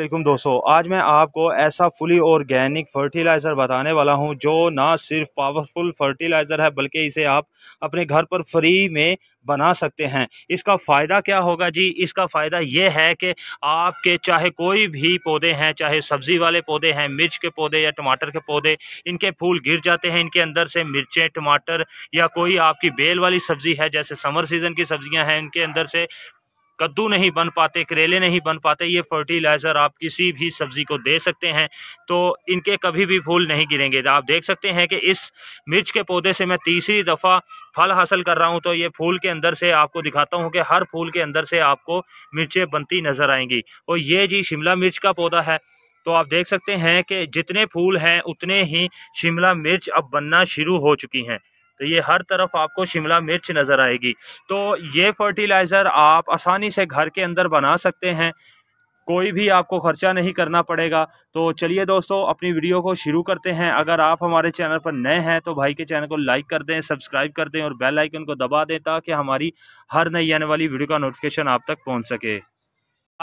अल्लाम दोस्तों आज मैं आपको ऐसा फुली ऑर्गेनिक फर्टिलाइज़र बताने वाला हूं जो ना सिर्फ पावरफुल फर्टिलाइज़र है बल्कि इसे आप अपने घर पर फ्री में बना सकते हैं इसका फ़ायदा क्या होगा जी इसका फ़ायदा यह है कि आपके चाहे कोई भी पौधे हैं चाहे सब्ज़ी वाले पौधे हैं मिर्च के पौधे या टमाटर के पौधे इनके फूल गिर जाते हैं इनके अंदर से मिर्चें टमाटर या कोई आपकी बेल वाली सब्ज़ी है जैसे समर सीज़न की सब्ज़ियाँ हैं इनके अंदर से कद्दू नहीं बन पाते करेले नहीं बन पाते ये फर्टिलाइज़र आप किसी भी सब्ज़ी को दे सकते हैं तो इनके कभी भी फूल नहीं गिरेंगे आप देख सकते हैं कि इस मिर्च के पौधे से मैं तीसरी दफ़ा फल हासिल कर रहा हूँ तो ये फूल के अंदर से आपको दिखाता हूँ कि हर फूल के अंदर से आपको मिर्चें बनती नज़र आएंगी और ये जी शिमला मिर्च का पौधा है तो आप देख सकते हैं कि जितने फूल हैं उतने ही शिमला मिर्च अब बनना शुरू हो चुकी हैं तो ये हर तरफ आपको शिमला मिर्च नज़र आएगी तो ये फर्टिलाइज़र आप आसानी से घर के अंदर बना सकते हैं कोई भी आपको ख़र्चा नहीं करना पड़ेगा तो चलिए दोस्तों अपनी वीडियो को शुरू करते हैं अगर आप हमारे चैनल पर नए हैं तो भाई के चैनल को लाइक कर दें सब्सक्राइब कर दें और बेल आइकन को दबा दें ताकि हमारी हर नई आने वाली वीडियो का नोटिफिकेशन आप तक पहुंच सके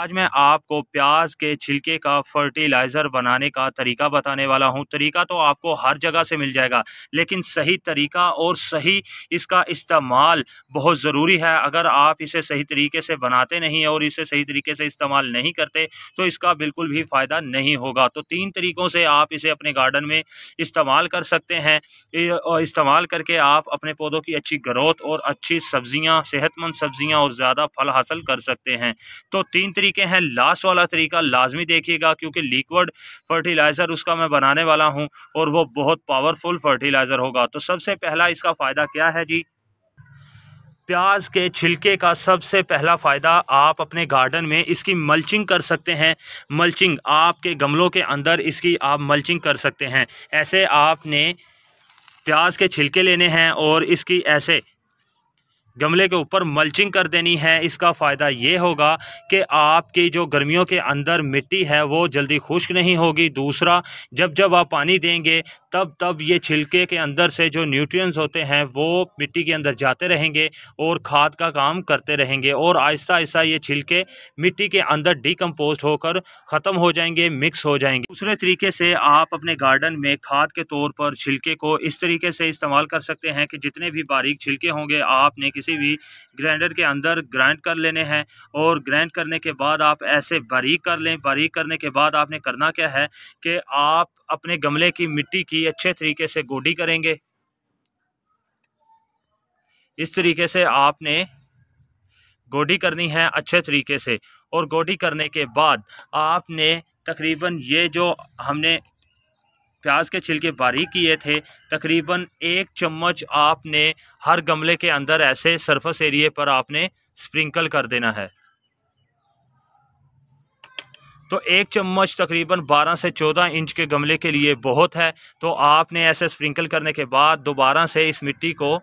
आज मैं आपको प्याज के छिलके का फर्टिलाइज़र बनाने का तरीका बताने वाला हूं तरीका तो आपको हर जगह से मिल जाएगा लेकिन सही तरीका और सही इसका इस्तेमाल बहुत ज़रूरी है अगर आप इसे सही तरीके से बनाते नहीं और इसे सही तरीके से इस्तेमाल नहीं करते तो इसका बिल्कुल भी फ़ायदा नहीं होगा तो तीन तरीक़ों से आप इसे अपने गार्डन में इस्तेमाल कर सकते हैं और इस्तेमाल करके आप अपने पौधों की अच्छी ग्रोथ और अच्छी सब्ज़ियाँ सेहतमंद सब्ज़ियाँ और ज़्यादा फल हासिल कर सकते हैं तो तीन तरीके हैं लास्ट वाला तरीका लाजमी देखिएगा क्योंकि लिक्विड फर्टिलाइज़र उसका मैं बनाने वाला हूँ और वो बहुत पावरफुल फर्टिलाइज़र होगा तो सबसे पहला इसका फ़ायदा क्या है जी प्याज के छिलके का सबसे पहला फ़ायदा आप अपने गार्डन में इसकी मल्चिंग कर सकते हैं मल्चिंग आपके गमलों के अंदर इसकी आप मल्चिंग कर सकते हैं ऐसे आपने प्याज के छिलके लेने हैं और इसकी ऐसे गमले के ऊपर मल्चिंग कर देनी है इसका फ़ायदा ये होगा कि आपकी जो गर्मियों के अंदर मिट्टी है वो जल्दी खुश्क नहीं होगी दूसरा जब जब आप पानी देंगे तब तब ये छिलके के अंदर से जो न्यूट्रिएंट्स होते हैं वो मिट्टी के अंदर जाते रहेंगे और खाद का काम करते रहेंगे और आहिस्ता आहिस्ता ये छिलके मिट्टी के अंदर डिकम्पोज होकर ख़त्म हो जाएंगे मिक्स हो जाएंगे दूसरे तरीके से आप अपने गार्डन में खाद के तौर पर छिलके को इस तरीके से इस्तेमाल कर सकते हैं कि जितने भी बारीक छिलके होंगे आपने किसी किसी भी ग्राइंडर के अंदर ग्राइंड कर लेने हैं और ग्राइंड करने के बाद आप ऐसे बारीक कर लें बारीक करने के बाद आपने करना क्या है कि आप अपने गमले की मिट्टी की अच्छे तरीके से गोडी करेंगे इस तरीके से आपने गोडी करनी है अच्छे तरीके से और गोडी करने के बाद आपने तकरीबन ये जो हमने प्याज के छिलके बारीक किए थे तकरीबन एक चम्मच आपने हर गमले के अंदर ऐसे सरफस एरिए पर आपने स्प्रिंकल कर देना है तो एक चम्मच तकरीबन 12 से 14 इंच के गमले के लिए बहुत है तो आपने ऐसे स्प्रिंकल करने के बाद दोबारा से इस मिट्टी को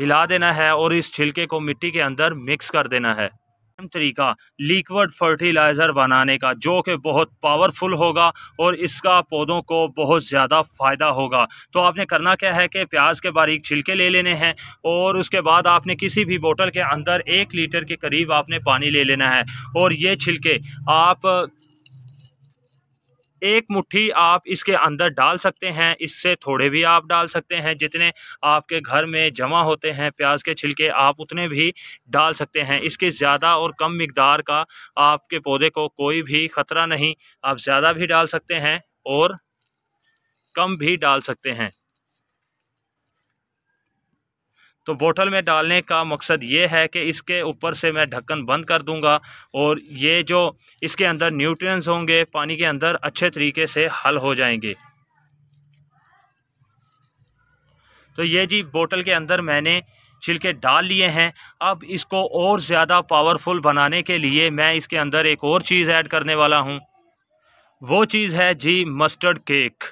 हिला देना है और इस छिलके को मिट्टी के अंदर मिक्स कर देना है तरीका लिक्विड फर्टिलाइज़र बनाने का जो कि बहुत पावरफुल होगा और इसका पौधों को बहुत ज़्यादा फ़ायदा होगा तो आपने करना क्या है कि प्याज के बारीक छिलके ले लेने हैं और उसके बाद आपने किसी भी बोतल के अंदर एक लीटर के करीब आपने पानी ले लेना है और ये छिलके आप एक मुट्ठी आप इसके अंदर डाल सकते हैं इससे थोड़े भी आप डाल सकते हैं जितने आपके घर में जमा होते हैं प्याज के छिलके आप उतने भी डाल सकते हैं इसके ज़्यादा और कम मकदार का आपके पौधे को कोई भी ख़तरा नहीं आप ज़्यादा भी डाल सकते हैं और कम भी डाल सकते हैं तो बोतल में डालने का मकसद ये है कि इसके ऊपर से मैं ढक्कन बंद कर दूंगा और ये जो इसके अंदर न्यूट्रिएंट्स होंगे पानी के अंदर अच्छे तरीके से हल हो जाएंगे तो ये जी बोतल के अंदर मैंने छिलके डाल लिए हैं अब इसको और ज़्यादा पावरफुल बनाने के लिए मैं इसके अंदर एक और चीज़ ऐड करने वाला हूँ वो चीज़ है जी मस्टर्ड केक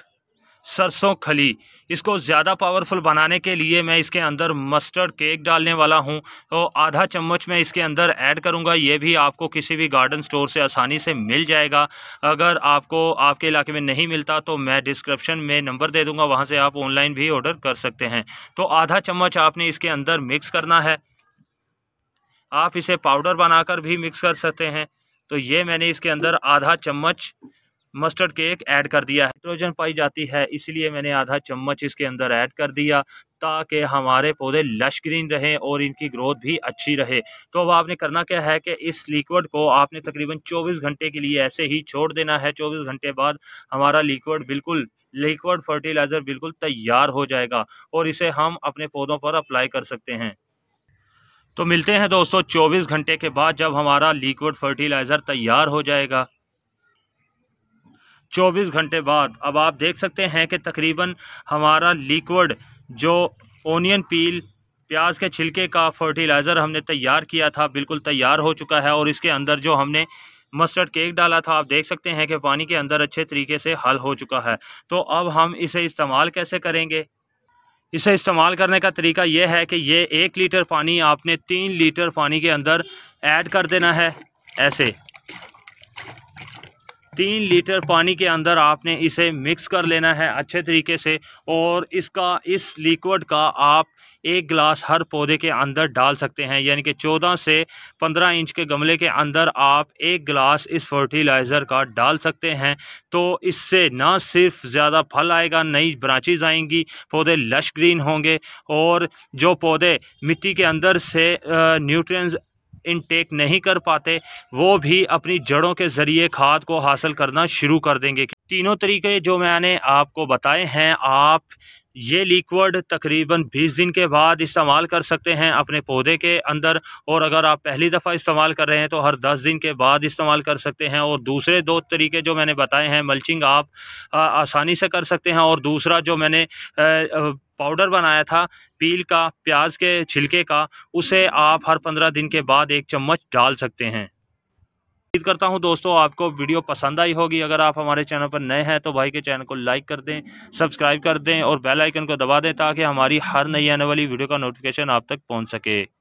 सरसों खली इसको ज़्यादा पावरफुल बनाने के लिए मैं इसके अंदर मस्टर्ड केक डालने वाला हूँ तो आधा चम्मच मैं इसके अंदर ऐड करूँगा ये भी आपको किसी भी गार्डन स्टोर से आसानी से मिल जाएगा अगर आपको आपके इलाके में नहीं मिलता तो मैं डिस्क्रिप्शन में नंबर दे दूँगा वहाँ से आप ऑनलाइन भी ऑर्डर कर सकते हैं तो आधा चम्मच आपने इसके अंदर मिक्स करना है आप इसे पाउडर बनाकर भी मिक्स कर सकते हैं तो ये मैंने इसके अंदर आधा चम्मच मस्टर्ड केक ऐड कर दिया हाइड्रोजन पाई जाती है इसलिए मैंने आधा चम्मच इसके अंदर ऐड कर दिया ताकि हमारे पौधे लश ग्रीन रहें और इनकी ग्रोथ भी अच्छी रहे तो अब आपने करना क्या है कि इस लिक्विड को आपने तकरीबन 24 घंटे के लिए ऐसे ही छोड़ देना है 24 घंटे बाद हमारा लिक्विड बिल्कुल लिक्विड फर्टिलाइज़र बिल्कुल तैयार हो जाएगा और इसे हम अपने पौधों पर अप्लाई कर सकते हैं तो मिलते हैं दोस्तों 24 घंटे के बाद जब हमारा लिक्विड फर्टिलाइज़र तैयार हो जाएगा 24 घंटे बाद अब आप देख सकते हैं कि तकरीबन हमारा लिक्विड जो ओनियन पील प्याज के छिलके का फर्टिलाइज़र हमने तैयार किया था बिल्कुल तैयार हो चुका है और इसके अंदर जो हमने मस्टर्ड केक डाला था आप देख सकते हैं कि पानी के अंदर अच्छे तरीके से हल हो चुका है तो अब हम इसे इस्तेमाल कैसे करेंगे इसे इस्तेमाल करने का तरीका यह है कि ये एक लीटर पानी आपने तीन लीटर पानी के अंदर ऐड कर देना है ऐसे तीन लीटर पानी के अंदर आपने इसे मिक्स कर लेना है अच्छे तरीके से और इसका इस लिक्विड का आप एक गिलास हर पौधे के अंदर डाल सकते हैं यानी कि 14 से 15 इंच के गमले के अंदर आप एक गिलास इस फर्टिलाइज़र का डाल सकते हैं तो इससे ना सिर्फ ज़्यादा फल आएगा नई ब्रांचेज आएंगी पौधे लश ग्रीन होंगे और जो पौधे मिट्टी के अंदर से न्यूट्रिएंट्स इनटेक नहीं कर पाते वो भी अपनी जड़ों के ज़रिए खाद को हासिल करना शुरू कर देंगे तीनों तरीके जो मैंने आपको बताए हैं आप ये लिक्विड तकरीबन 20 दिन के बाद इस्तेमाल कर सकते हैं अपने पौधे के अंदर और अगर आप पहली दफ़ा इस्तेमाल कर रहे हैं तो हर 10 दिन के बाद इस्तेमाल कर सकते हैं और दूसरे दो तरीके जो मैंने बताए हैं मल्चिंग आप आ, आसानी से कर सकते हैं और दूसरा जो मैंने आ, पाउडर बनाया था पील का प्याज के छिलके का उसे आप हर पंद्रह दिन के बाद एक चम्मच डाल सकते हैं उम्मीद करता हूँ दोस्तों आपको वीडियो पसंद आई होगी अगर आप हमारे चैनल पर नए हैं तो भाई के चैनल को लाइक कर दें सब्सक्राइब कर दें और बेल आइकन को दबा दें ताकि हमारी हर नई आने वाली वीडियो का नोटिफिकेशन आप तक पहुँच सके